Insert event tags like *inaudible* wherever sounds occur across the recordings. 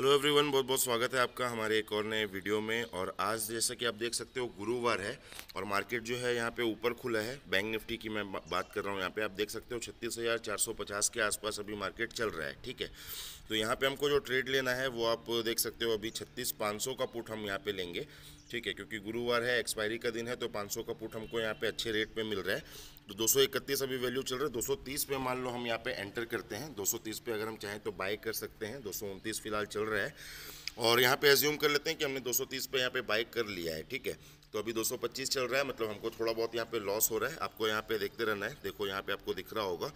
hello everyone बहुत बहुत स्वागत है आपका हमारे एक और नए वीडियो में और आज जैसा कि आप देख सकते हो गुरुवार है और मार्केट जो है यहाँ पे ऊपर खुला है बैंक निफ्टी की मैं बात कर रहा हूँ यहाँ पे आप देख सकते हो छत्तीस हज़ार चार सौ पचास के आसपास अभी मार्केट चल रहा है ठीक है तो यहाँ पे हमको जो ट्रेड लेना है वो आप देख सकते हो अभी छत्तीस पाँच सौ का पुट हम यहाँ पर लेंगे ठीक है क्योंकि गुरुवार है एक्सपायरी का दिन है तो 500 का पुट हमको यहाँ पे अच्छे रेट पे मिल रहा है तो दो अभी वैल्यू चल रहा है 230 पे मान लो हम यहाँ पे एंटर करते हैं 230 पे अगर हम चाहें तो बाई कर सकते हैं दो फिलहाल चल रहा है और यहाँ पे एज्यूम कर लेते हैं कि हमने 230 पे यहाँ पे बाइक कर लिया है ठीक है तो अभी 225 चल रहा है मतलब हमको थोड़ा बहुत यहाँ पे लॉस हो रहा है आपको यहाँ पे देखते रहना है देखो यहाँ पे आपको दिख रहा होगा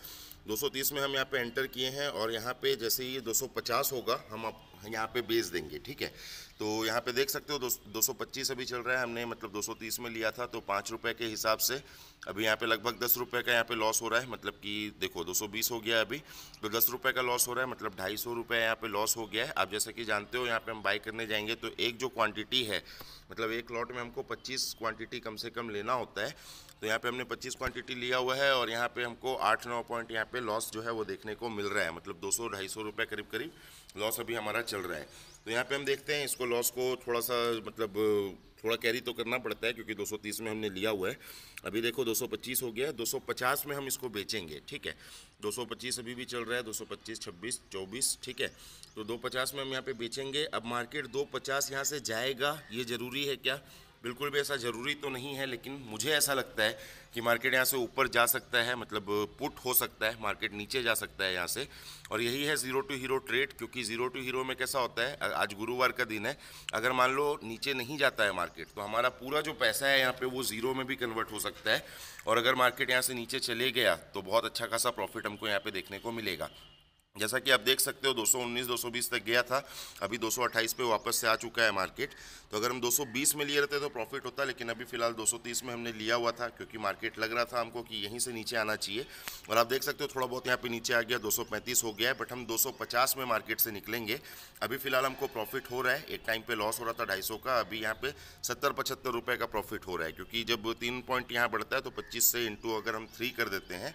230 में हम यहाँ पे एंटर किए हैं और यहाँ पे जैसे ये 250 होगा हम आप यहाँ पे बेच देंगे ठीक है तो यहाँ पे देख सकते हो दो, सौ पच्चीस अभी चल रहा है हमने मतलब 230 में लिया था तो पाँच रुपये के हिसाब से अभी यहाँ पे लगभग दस रुपये का यहाँ पे लॉस हो रहा है मतलब कि देखो 220 हो गया अभी तो दस रुपये का लॉस हो रहा है मतलब ढाई सौ रुपये यहाँ पर लॉस हो गया है आप जैसा कि जानते हो यहाँ पे हम बाई करने जाएंगे तो एक जो क्वान्टिटी है मतलब एक लॉट में हमको पच्चीस क्वान्टिटी कम से कम लेना होता है तो यहाँ पे हमने 25 क्वांटिटी लिया हुआ है और यहाँ पे हमको आठ नौ पॉइंट यहाँ पे लॉस जो है वो देखने को मिल रहा है मतलब 200 250 रुपए करीब करीब लॉस अभी हमारा चल रहा है तो यहाँ पे हम देखते हैं इसको लॉस को थोड़ा सा मतलब थोड़ा कैरी तो करना पड़ता है क्योंकि 230 में हमने लिया हुआ है अभी देखो 225 हो गया 250 में हम इसको बेचेंगे ठीक है 225 अभी भी चल रहा है 225 26 24 ठीक है तो 250 में हम यहाँ पे बेचेंगे अब मार्केट 250 यहाँ से जाएगा ये ज़रूरी है क्या बिल्कुल भी ऐसा ज़रूरी तो नहीं है लेकिन मुझे ऐसा लगता है कि मार्केट यहाँ से ऊपर जा सकता है मतलब पुट हो सकता है मार्केट नीचे जा सकता है यहाँ से और यही है ज़ीरो टू हीरो ट्रेड क्योंकि ज़ीरो टू हीरो में कैसा होता है आज गुरुवार का दिन है अगर मान लो नीचे नहीं जाता है मार्केट तो हमारा पूरा जो पैसा है यहाँ पे वो ज़ीरो में भी कन्वर्ट हो सकता है और अगर मार्केट यहाँ से नीचे चले गया तो बहुत अच्छा खासा प्रॉफिट हमको यहाँ पे देखने को मिलेगा जैसा कि आप देख सकते हो 219 220 तक गया था अभी 228 पे वापस से आ चुका है मार्केट तो अगर हम 220 में लिए रहते तो प्रॉफिट होता लेकिन अभी फिलहाल 230 में हमने लिया हुआ था क्योंकि मार्केट लग रहा था हमको कि यहीं से नीचे आना चाहिए और आप देख सकते हो थोड़ा बहुत यहाँ पे नीचे आ गया 235 हो गया है बट हम दो में मार्केट से निकलेंगे अभी फिलहाल हमको प्रॉफिट हो रहा है एक टाइम पर लॉस हो रहा था ढाई का अभी यहाँ पर सत्तर पचहत्तर रुपये का प्रॉफिट हो रहा है क्योंकि जब तीन पॉइंट यहाँ बढ़ता है तो पच्चीस से इंटू अगर हम थ्री कर देते हैं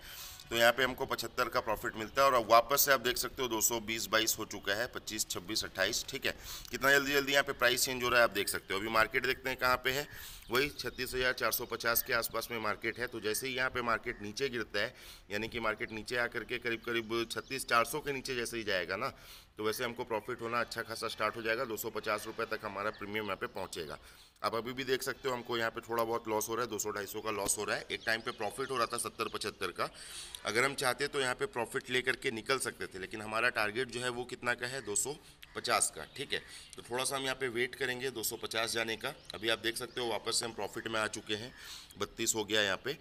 तो यहाँ पे हमको 75 का प्रॉफिट मिलता है और अब वापस से आप देख सकते हो 220 22 हो चुका है 25 26 28 ठीक है कितना जल्दी जल्दी यहाँ पे प्राइस चेंज हो रहा है आप देख सकते हो अभी मार्केट देखते हैं कहाँ पे है वही छत्तीस हज़ार चार सौ पचास के आसपास में मार्केट है तो जैसे ही यहाँ पे मार्केट नीचे गिरता है यानी कि मार्केट नीचे आकर के करीब करीब छत्तीस चार सौ के नीचे जैसे ही जाएगा ना तो वैसे हमको प्रॉफिट होना अच्छा खासा स्टार्ट हो जाएगा दो सौ तक हमारा प्रीमियम यहाँ पे पहुँचेगा आप अभी भी देख सकते हो हमको यहाँ पे थोड़ा बहुत लॉस हो रहा है दो सौ ढाई सौ का लॉस हो रहा है एक टाइम पे प्रॉफिट हो रहा था सत्तर पचहत्तर का अगर हम चाहते तो यहाँ पे प्रॉफिट ले करके निकल सकते थे लेकिन हमारा टारगेट जो है वो कितना का है दो सौ पचास का ठीक है तो थोड़ा सा हम यहाँ पे वेट करेंगे 250 जाने का अभी आप देख सकते हो वापस से हम प्रॉफिट में आ चुके हैं बत्तीस हो गया यहाँ पे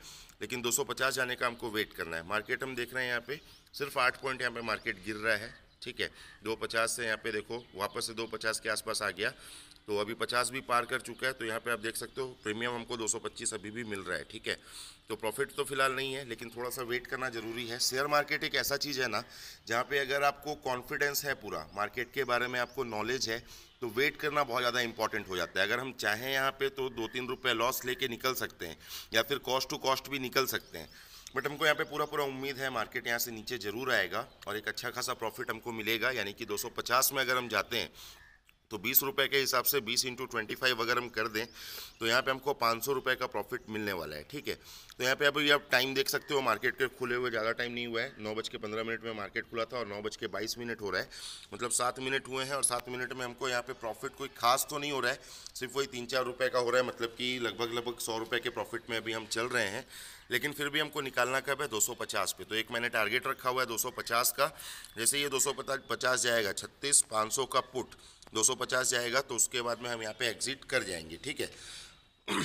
लेकिन 250 जाने का हमको वेट करना है मार्केट हम देख रहे हैं यहाँ पे सिर्फ आठ पॉइंट यहाँ पे मार्केट गिर रहा है ठीक है दो पचास से यहाँ पे देखो वापस से दो पचास के आसपास आ गया तो अभी पचास भी पार कर चुका है तो यहाँ पे आप देख सकते हो प्रीमियम हमको दो सौ पच्चीस अभी भी मिल रहा है ठीक है तो प्रॉफिट तो फिलहाल नहीं है लेकिन थोड़ा सा वेट करना ज़रूरी है शेयर मार्केट एक ऐसा चीज़ है ना जहाँ पे अगर आपको कॉन्फिडेंस है पूरा मार्केट के बारे में आपको नॉलेज है तो वेट करना बहुत ज़्यादा इंपॉर्टेंट हो जाता है अगर हम चाहें यहाँ पर तो दो तीन रुपये लॉस लेके निकल सकते हैं या फिर कॉस्ट टू कॉस्ट भी निकल सकते हैं बट हमको यहाँ पे पूरा पूरा उम्मीद है मार्केट यहाँ से नीचे ज़रूर आएगा और एक अच्छा खासा प्रॉफिट हमको मिलेगा यानी कि 250 में अगर हम जाते हैं तो बीस रुपये के हिसाब से बीस इंटू ट्वेंटी फाइव अगर हम कर दें तो यहाँ पे हमको पाँच सौ रुपये का प्रॉफिट मिलने वाला है ठीक है तो यहाँ पे अभी आप टाइम देख सकते हो मार्केट के खुले हुए ज़्यादा टाइम नहीं हुआ है नौ बज के पंद्रह मिनट में मार्केट खुला था और नौ बज के बाईस मिनट हो रहा है मतलब सात मिनट हुए हैं और सात मिनट में हमको यहाँ पर प्रॉफिट कोई खास तो नहीं हो रहा है सिर्फ वही तीन चार रुपये का हो रहा है मतलब कि लगभग लगभग सौ रुपये के प्रॉफिट में अभी हम चल रहे हैं लेकिन फिर भी हमको निकालना कब है 250 पे तो एक मैंने टारगेट रखा हुआ है 250 का जैसे ये 250 जाएगा 36 500 का पुट 250 जाएगा तो उसके बाद में हम यहाँ पे एग्जिट कर जाएंगे ठीक है *clears throat*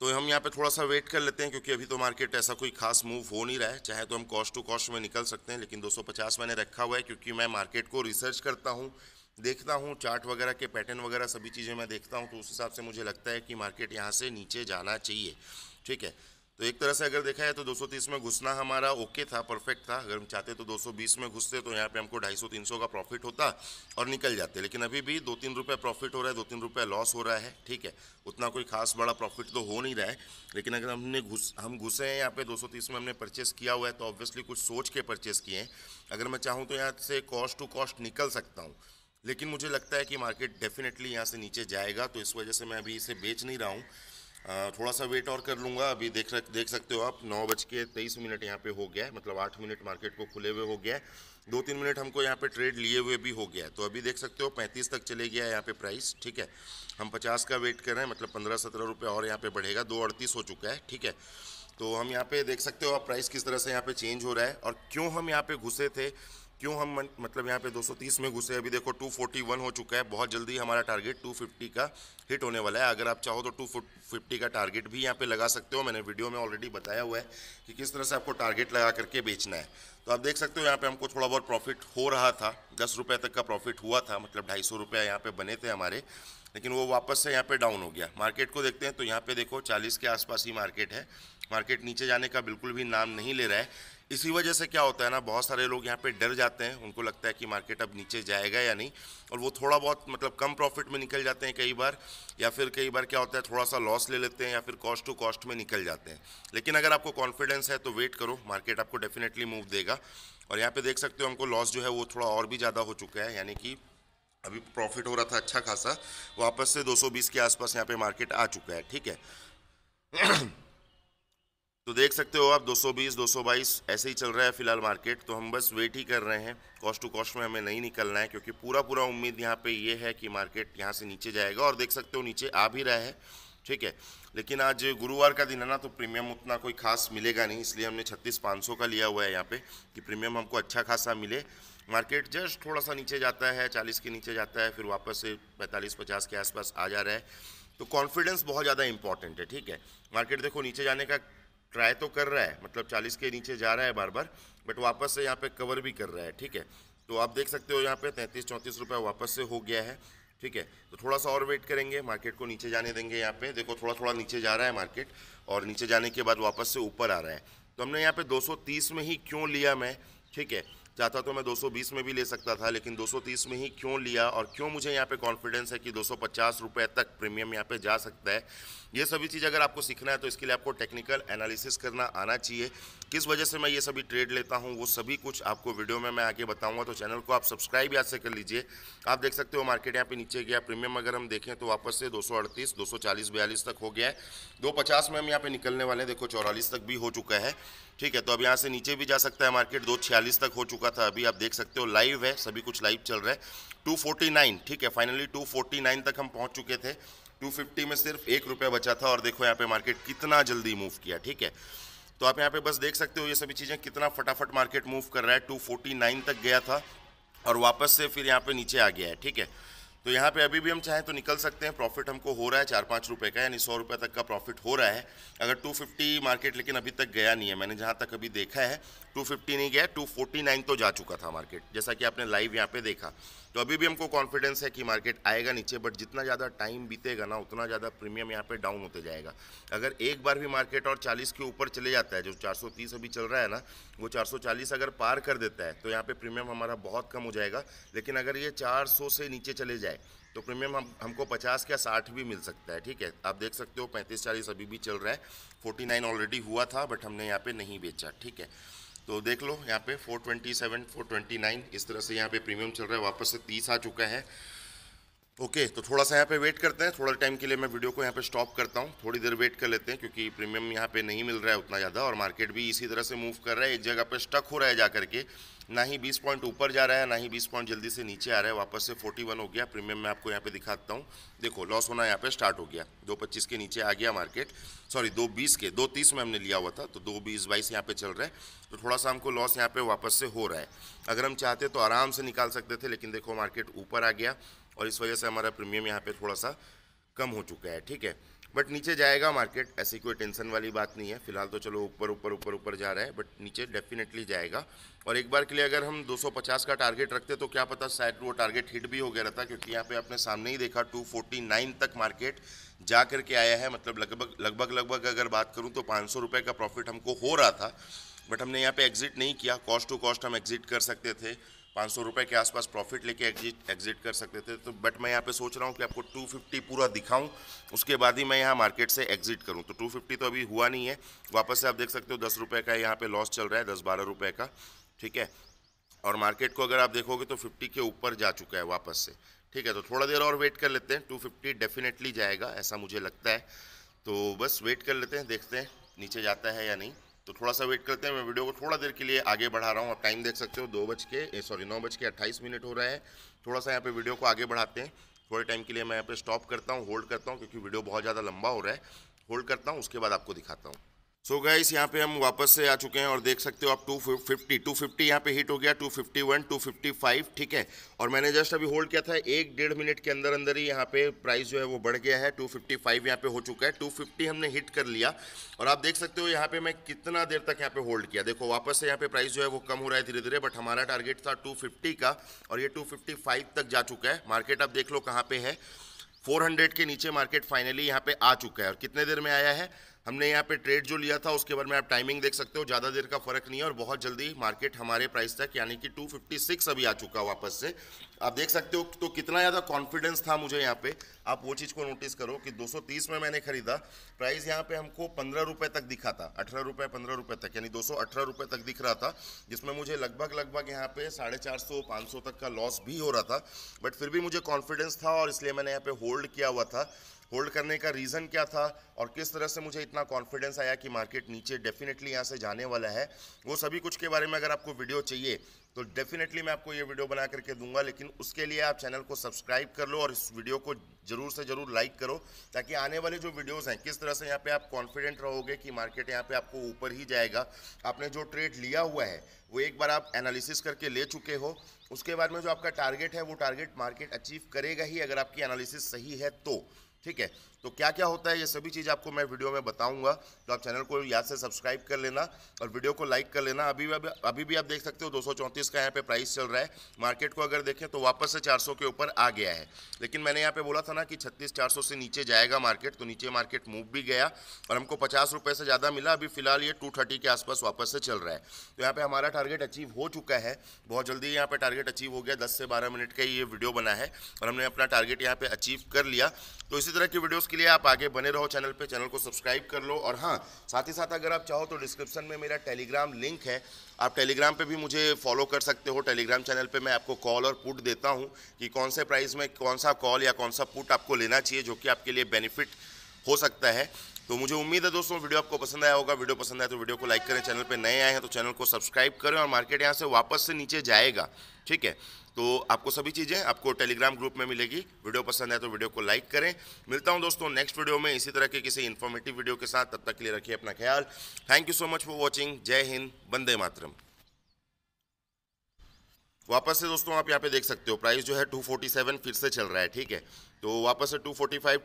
तो हम यहाँ पे थोड़ा सा वेट कर लेते हैं क्योंकि अभी तो मार्केट ऐसा कोई खास मूव हो नहीं रहा है चाहे तो हम कॉस्ट टू कॉस्ट में निकल सकते हैं लेकिन 250 मैंने रखा हुआ है क्योंकि मैं मार्केट को रिसर्च करता हूँ देखता हूँ चार्ट वगैरह के पैटर्न वगैरह सभी चीज़ें मैं देखता हूँ तो उस हिसाब से मुझे लगता है कि मार्केट यहाँ से नीचे जाना चाहिए ठीक है तो एक तरह से अगर देखा जाए तो 230 में घुसना हमारा ओके था परफेक्ट था अगर हम चाहते तो 220 में घुसते तो यहाँ पे हमको 250 300 का प्रॉफिट होता और निकल जाते लेकिन अभी भी दो तीन रुपये प्रॉफिट हो रहा है दो तीन रुपये लॉस हो रहा है ठीक है उतना कोई खास बड़ा प्रॉफिट तो हो नहीं रहा है लेकिन अगर हमने घुस हम घुसे हैं यहाँ पे 230 में हमने परचेस किया हुआ है तो ऑब्वियसली कुछ सोच के परचेस किए हैं अगर मैं चाहूँ तो यहाँ से कॉस्ट टू कॉस्ट निकल सकता हूँ लेकिन मुझे लगता है कि मार्केट डेफिनेटली यहाँ से नीचे जाएगा तो इस वजह से मैं अभी इसे बेच नहीं रहा हूँ थोड़ा सा वेट और कर लूँगा अभी देख रख देख सकते हो आप नौ बज के तेईस मिनट यहाँ पे हो गया है मतलब आठ मिनट मार्केट को खुले हुए हो गया है दो तीन मिनट हमको यहाँ पे ट्रेड लिए हुए भी हो गया है तो अभी देख सकते हो पैंतीस तक चले गया है यहाँ पे प्राइस ठीक है हम पचास का वेट कर रहे हैं मतलब पंद्रह सत्रह रुपये और यहाँ पर बढ़ेगा दो अड़तीस हो चुका है ठीक है तो हम यहाँ पर देख सकते हो आप प्राइस किस तरह से यहाँ पर चेंज हो रहा है और क्यों हम यहाँ पर घुसे थे क्यों हम मतलब यहाँ पे 230 में घुसे अभी देखो 241 हो चुका है बहुत जल्दी हमारा टारगेट 250 का हिट होने वाला है अगर आप चाहो तो 250 का टारगेट भी यहाँ पे लगा सकते हो मैंने वीडियो में ऑलरेडी बताया हुआ है कि किस तरह से आपको टारगेट लगा करके बेचना है तो आप देख सकते हो यहाँ पे हमको थोड़ा बहुत प्रॉफिट हो रहा था दस रुपये तक का प्रॉफिट हुआ था मतलब ढाई सौ रुपये यहाँ पे बने थे हमारे लेकिन वो वापस से यहाँ पर डाउन हो गया मार्केट को देखते हैं तो यहाँ पे देखो चालीस के आसपास ही मार्केट है मार्केट नीचे जाने का बिल्कुल भी नाम नहीं ले रहा है इसी वजह से क्या होता है ना बहुत सारे लोग यहाँ पे डर जाते हैं उनको लगता है कि मार्केट अब नीचे जाएगा या नहीं और वो थोड़ा बहुत मतलब कम प्रॉफिट में निकल जाते हैं कई बार या फिर कई बार क्या होता है थोड़ा सा लॉस ले लेते हैं या फिर कॉस्ट टू कॉस्ट में निकल जाते हैं लेकिन अगर आपको कॉन्फिडेंस है तो वेट करो मार्केट आपको डेफिनेटली मूव देगा और यहाँ पे देख सकते हो हमको लॉस जो है वो थोड़ा और भी ज़्यादा हो चुका है यानी कि अभी प्रॉफिट हो रहा था अच्छा खासा वापस से 220 के आसपास यहाँ पे मार्केट आ चुका है ठीक है तो देख सकते हो आप 220 222 ऐसे ही चल रहा है फिलहाल मार्केट तो हम बस वेट ही कर रहे हैं कॉस्ट टू कॉस्ट में हमें नहीं निकलना है क्योंकि पूरा पूरा उम्मीद यहाँ पे ये है कि मार्केट यहाँ से नीचे जाएगा और देख सकते हो नीचे आ भी रहा है ठीक है लेकिन आज गुरुवार का दिन है ना तो प्रीमियम उतना कोई खास मिलेगा नहीं इसलिए हमने छत्तीस पाँच का लिया हुआ है यहाँ पर कि प्रीमियम हमको अच्छा खासा मिले मार्केट जस्ट थोड़ा सा नीचे जाता है चालीस के नीचे जाता है फिर वापस से पैंतालीस पचास के आसपास आ जा रहा है तो कॉन्फिडेंस बहुत ज़्यादा इंपॉर्टेंट है ठीक है मार्केट देखो नीचे जाने का ट्राई तो कर रहा है मतलब 40 के नीचे जा रहा है बार बार बट वापस से यहाँ पे कवर भी कर रहा है ठीक है तो आप देख सकते हो यहाँ पे तैंतीस चौंतीस रुपये वापस से हो गया है ठीक है तो थोड़ा सा और वेट करेंगे मार्केट को नीचे जाने देंगे यहाँ पे देखो थोड़ा थोड़ा नीचे जा रहा है मार्केट और नीचे जाने के बाद वापस से ऊपर आ रहा है तो हमने यहाँ पे दो में ही क्यों लिया मैं ठीक है चाहता तो मैं 220 में भी ले सकता था लेकिन 230 में ही क्यों लिया और क्यों मुझे यहाँ पे कॉन्फिडेंस है कि दो सौ तक प्रीमियम यहाँ पे जा सकता है ये सभी चीज़ अगर आपको सीखना है तो इसके लिए आपको टेक्निकल एनालिसिस करना आना चाहिए किस वजह से मैं ये सभी ट्रेड लेता हूँ वो सभी कुछ आपको वीडियो में मैं आगे बताऊँगा तो चैनल को आप सब्सक्राइब याद से कर लीजिए आप देख सकते हो मार्केट यहाँ पे नीचे गया प्रीमियम अगर हम देखें तो वापस से 238, 240, 42 तक हो गया है पचास में हम यहाँ पे निकलने वाले हैं देखो चौरालीस तक भी हो चुका है ठीक है तो अब यहाँ से नीचे भी जा सकता है मार्केट दो छियालीस तक हो चुका था अभी आप देख सकते हो लाइव है सभी कुछ लाइव चल रहा है टू ठीक है फाइनली टू तक हम पहुँच चुके थे 250 में सिर्फ एक रुपया बचा था और देखो यहाँ पे मार्केट कितना जल्दी मूव किया ठीक है तो आप यहाँ पे बस देख सकते हो ये सभी चीज़ें कितना फटाफट मार्केट मूव कर रहा है नाइन तक गया था और वापस से फिर यहाँ पे नीचे आ गया है ठीक है तो यहाँ पे अभी भी हम चाहें तो निकल सकते हैं प्रॉफिट हमको हो रहा है चार पाँच रुपये का यानी सौ रुपये तक का प्रॉफिट हो रहा है अगर 250 मार्केट लेकिन अभी तक गया नहीं है मैंने जहाँ तक अभी देखा है 250 नहीं गया 249 तो जा चुका था मार्केट जैसा कि आपने लाइव यहाँ पे देखा तो अभी भी हमको कॉन्फिडेंस है कि मार्केट आएगा नीचे बट जितना ज़्यादा टाइम बीतेगा ना उतना ज़्यादा प्रीमियम यहाँ पे डाउन होते जाएगा अगर एक बार भी मार्केट और 40 के ऊपर चले जाता है जो 430 अभी चल रहा है ना वो 440 अगर पार कर देता है तो यहाँ पे प्रीमियम हमारा बहुत कम हो जाएगा लेकिन अगर ये चार से नीचे चले जाए तो प्रीमियम हम हमको 50 या 60 भी मिल सकता है ठीक है आप देख सकते हो 35 40 अभी भी चल रहा है 49 ऑलरेडी हुआ था बट हमने यहाँ पे नहीं बेचा ठीक है तो देख लो यहाँ पे 427, 429 इस तरह से यहाँ पे प्रीमियम चल रहा है वापस से 30 आ चुका है ओके तो थोड़ा सा यहाँ पे वेट करते हैं थोड़ा टाइम के लिए मैं वीडियो को यहाँ पे स्टॉप करता हूँ थोड़ी देर वेट कर लेते हैं क्योंकि प्रीमियम यहाँ पे नहीं मिल रहा है उतना ज़्यादा और मार्केट भी इसी तरह से मूव कर रहा है एक जगह पर स्टक हो रहा है जा करके ना ही 20 पॉइंट ऊपर जा रहा है ना ही 20 पॉइंट जल्दी से नीचे आ रहा है वापस से 41 हो गया प्रीमियम मैं आपको यहाँ पे दिखाता हूँ देखो लॉस होना यहाँ पे स्टार्ट हो गया दो पच्चीस के नीचे आ गया मार्केट सॉरी दो बीस के दो तीस में हमने लिया हुआ था तो दो बीस बाईस यहाँ पे चल रहा है तो थोड़ा सा हमको लॉस यहाँ पे वापस से हो रहा है अगर हम चाहते तो आराम से निकाल सकते थे लेकिन देखो मार्केट ऊपर आ गया और इस वजह से हमारा प्रीमियम यहाँ पर थोड़ा सा कम हो चुका है ठीक है बट नीचे जाएगा मार्केट ऐसी कोई टेंशन वाली बात नहीं है फिलहाल तो चलो ऊपर ऊपर ऊपर ऊपर जा रहा है बट नीचे डेफिनेटली जाएगा और एक बार के लिए अगर हम 250 का टारगेट रखते तो क्या पता शायद वो टारगेट हिट भी हो गया रहता क्योंकि यहाँ पे आपने सामने ही देखा 249 तक मार्केट जा करके आया है मतलब लगभग लगभग लगभग अगर बात करूँ तो पाँच सौ का प्रॉफिट हमको हो रहा था बट हमने यहाँ पर एग्जिट नहीं किया कॉस्ट टू कॉस्ट हम एग्जिट कर सकते थे पाँच सौ रुपये के आसपास प्रॉफिट लेके एग्जिट एग्जिट कर सकते थे तो बट मैं यहाँ पे सोच रहा हूँ कि आपको 250 पूरा दिखाऊं उसके बाद ही मैं यहाँ मार्केट से एग्जिट करूँ तो 250 तो अभी हुआ नहीं है वापस से आप देख सकते हो दस रुपये का यहाँ पे लॉस चल रहा है दस बारह रुपये का ठीक है और मार्केट को अगर आप देखोगे तो फिफ्टी के ऊपर जा चुका है वापस से ठीक है तो थोड़ा देर और वेट कर लेते हैं टू फिफ्टी डेफिनेटली जाएगा ऐसा मुझे लगता है तो बस वेट कर लेते हैं देखते हैं नीचे जाता है या नहीं तो थोड़ा सा वेट करते हैं मैं वीडियो को थोड़ा देर के लिए आगे बढ़ा रहा हूँ आप टाइम देख सकते हो दो बज के सॉरी नौ बज के अट्ठाईस मिनट हो रहा है थोड़ा सा यहाँ पे वीडियो को आगे बढ़ाते हैं थोड़े टाइम के लिए मैं यहाँ पे स्टॉप करता हूँ होल्ड करता हूँ क्योंकि वीडियो बहुत ज़्यादा लंबा हो रहा है होल्ड करता हूँ उसके बाद आपको दिखाता हूँ सो गाइस यहाँ पे हम वापस से आ चुके हैं और देख सकते हो आप 250 250 यहाँ पे हिट हो गया 251 255 ठीक है और मैंने जस्ट अभी होल्ड किया था एक डेढ़ मिनट के अंदर अंदर ही यहाँ पे प्राइस जो है वो बढ़ गया है 255 यहाँ पे हो चुका है 250 हमने हिट कर लिया और आप देख सकते हो यहाँ पे मैं कितना देर तक यहाँ पे होल्ड किया देखो वापस से यहाँ पे प्राइस जो है वो कम हो रहा है धीरे धीरे बट हमारा टारगेट था टू का और ये टू तक जा चुका है मार्केट आप देख लो कहाँ पे है 400 के नीचे मार्केट फाइनली यहाँ पे आ चुका है और कितने देर में आया है हमने यहाँ पे ट्रेड जो लिया था उसके बाद में आप टाइमिंग देख सकते हो ज़्यादा देर का फर्क नहीं है और बहुत जल्दी मार्केट हमारे प्राइस तक यानी कि 256 अभी आ चुका वापस से आप देख सकते हो तो कितना ज़्यादा कॉन्फिडेंस था मुझे यहाँ पे आप वो चीज़ को नोटिस करो कि 230 में मैंने खरीदा प्राइस यहाँ पे हमको पंद्रह रुपये तक दिखा था अठारह रुपये पंद्रह रुपये तक यानी दो सौ तक दिख रहा था जिसमें मुझे लगभग लगभग यहाँ पे साढ़े चार सौ तक का लॉस भी हो रहा था बट फिर भी मुझे कॉन्फिडेंस था और इसलिए मैंने यहाँ पे होल्ड किया हुआ था होल्ड करने का रीज़न क्या था और किस तरह से मुझे इतना कॉन्फिडेंस आया कि मार्केट नीचे डेफिनेटली यहाँ से जाने वाला है वो सभी कुछ के बारे में अगर आपको वीडियो चाहिए तो डेफिनेटली मैं आपको ये वीडियो बना करके दूंगा लेकिन उसके लिए आप चैनल को सब्सक्राइब कर लो और इस वीडियो को जरूर से जरूर लाइक करो ताकि आने वाले जो वीडियोस हैं किस तरह से यहाँ पे आप कॉन्फिडेंट रहोगे कि मार्केट यहाँ पे आपको ऊपर ही जाएगा आपने जो ट्रेड लिया हुआ है वो एक बार आप एनालिसिस करके ले चुके हो उसके बाद में जो आपका टारगेट है वो टारगेट मार्केट अचीव करेगा ही अगर आपकी एनालिसिस सही है तो ठीक है तो क्या क्या होता है ये सभी चीज़ आपको मैं वीडियो में बताऊंगा तो आप चैनल को याद से सब्सक्राइब कर लेना और वीडियो को लाइक कर लेना अभी भी अभी भी आप देख सकते हो दो का यहाँ पे प्राइस चल रहा है मार्केट को अगर देखें तो वापस से 400 के ऊपर आ गया है लेकिन मैंने यहाँ पे बोला था ना कि छत्तीस चार से नीचे जाएगा मार्केट तो नीचे मार्केट मूव भी गया और हमको पचास से ज़्यादा मिला अभी फिलहाल ये टू के आसपास वापस से चल रहा है तो यहाँ पर हमारा टारगेट अचीव हो चुका है बहुत जल्दी यहाँ पर टारगेट अचीव हो गया दस से बारह मिनट का ये वीडियो बना है और हमने अपना टारगेट यहाँ पर अचीव कर लिया तो इसी तरह की वीडियोस के लिए आप आगे बने रहो चैनल पे चैनल को सब्सक्राइब कर लो और हाँ साथ ही साथ अगर आप चाहो तो डिस्क्रिप्शन में मेरा टेलीग्राम लिंक है आप टेलीग्राम पे भी मुझे फॉलो कर सकते हो टेलीग्राम चैनल पे मैं आपको कॉल और पुट देता हूँ कि कौन से प्राइस में कौन सा कॉल या कौन सा पुट आपको लेना चाहिए जो कि आपके लिए बेनिफिट हो सकता है तो मुझे उम्मीद है दोस्तों वीडियो आपको पसंद आया होगा वीडियो पसंद आया तो वीडियो को लाइक करें चैनल पर नए आए हैं तो चैनल को सब्सक्राइब करें और मार्केट यहाँ से वापस से नीचे जाएगा ठीक है तो आपको सभी चीज़ें आपको टेलीग्राम ग्रुप में मिलेगी वीडियो पसंद है तो वीडियो को लाइक करें मिलता हूँ दोस्तों नेक्स्ट वीडियो में इसी तरह के किसी इन्फॉर्मेटिव वीडियो के साथ तब तक के लिए रखिए अपना ख्याल thank you so much for watching जय हिंद वंदे मातरम वापस से दोस्तों आप यहाँ पे देख सकते हो प्राइस जो है 247 फिर से चल रहा है ठीक है तो वापस से 245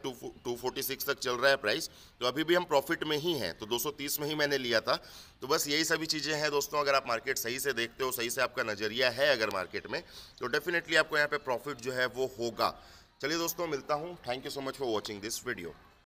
246 तक चल रहा है प्राइस तो अभी भी हम प्रॉफिट में ही हैं तो 230 में ही मैंने लिया था तो बस यही सभी चीज़ें हैं दोस्तों अगर आप मार्केट सही से देखते हो सही से आपका नज़रिया है अगर मार्केट में तो डेफिनेटली आपको यहाँ पर प्रॉफिट जो है वो होगा चलिए दोस्तों मिलता हूँ thank you so much for watching this video